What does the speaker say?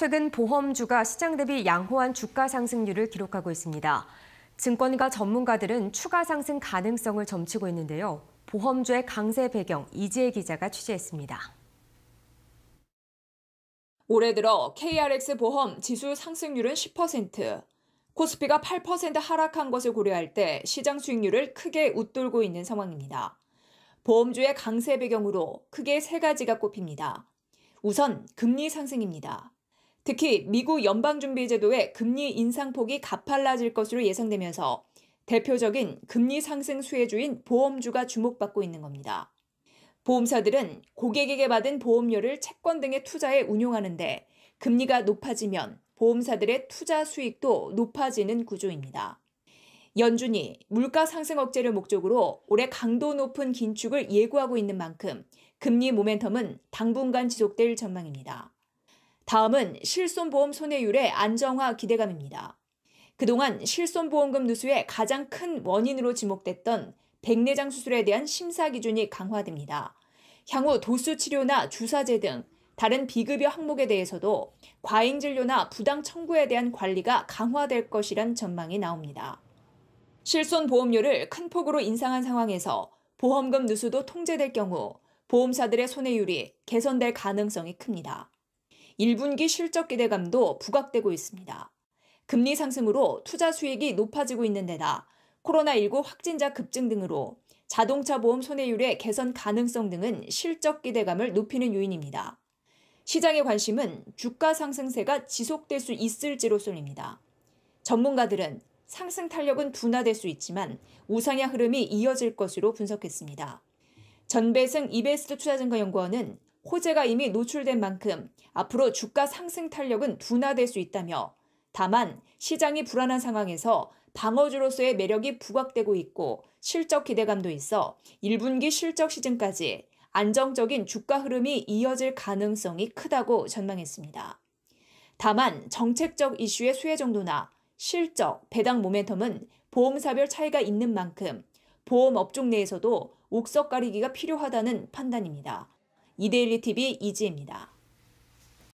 최근 보험주가 시장 대비 양호한 주가 상승률을 기록하고 있습니다. 증권가 전문가들은 추가 상승 가능성을 점치고 있는데요. 보험주의 강세 배경 이지혜 기자가 취재했습니다. 올해 들어 KRX 보험 지수 상승률은 10%, 코스피가 8% 하락한 것을 고려할 때 시장 수익률을 크게 웃돌고 있는 상황입니다. 보험주의 강세 배경으로 크게 세 가지가 꼽힙니다. 우선 금리 상승입니다. 특히 미국 연방준비제도의 금리 인상폭이 가팔라질 것으로 예상되면서 대표적인 금리 상승 수혜주인 보험주가 주목받고 있는 겁니다. 보험사들은 고객에게 받은 보험료를 채권 등의 투자에 운용하는데 금리가 높아지면 보험사들의 투자 수익도 높아지는 구조입니다. 연준이 물가 상승 억제를 목적으로 올해 강도 높은 긴축을 예고하고 있는 만큼 금리 모멘텀은 당분간 지속될 전망입니다. 다음은 실손보험 손해율의 안정화 기대감입니다. 그동안 실손보험금 누수의 가장 큰 원인으로 지목됐던 백내장 수술에 대한 심사 기준이 강화됩니다. 향후 도수 치료나 주사제 등 다른 비급여 항목에 대해서도 과잉 진료나 부당 청구에 대한 관리가 강화될 것이란 전망이 나옵니다. 실손 보험료를 큰 폭으로 인상한 상황에서 보험금 누수도 통제될 경우 보험사들의 손해율이 개선될 가능성이 큽니다. 1분기 실적 기대감도 부각되고 있습니다. 금리 상승으로 투자 수익이 높아지고 있는 데다 코로나19 확진자 급증 등으로 자동차 보험 손해율의 개선 가능성 등은 실적 기대감을 높이는 요인입니다. 시장의 관심은 주가 상승세가 지속될 수 있을지로 쏠립니다. 전문가들은 상승 탄력은 둔화될 수 있지만 우상향 흐름이 이어질 것으로 분석했습니다. 전배승 이베스트 투자증권연구원은 호재가 이미 노출된 만큼 앞으로 주가 상승 탄력은 둔화될 수 있다며 다만 시장이 불안한 상황에서 방어주로서의 매력이 부각되고 있고 실적 기대감도 있어 1분기 실적 시즌까지 안정적인 주가 흐름이 이어질 가능성이 크다고 전망했습니다. 다만 정책적 이슈의 수혜 정도나 실적, 배당 모멘텀은 보험사별 차이가 있는 만큼 보험 업종 내에서도 옥석 가리기가 필요하다는 판단입니다. 이데일리 TV 이지입니다.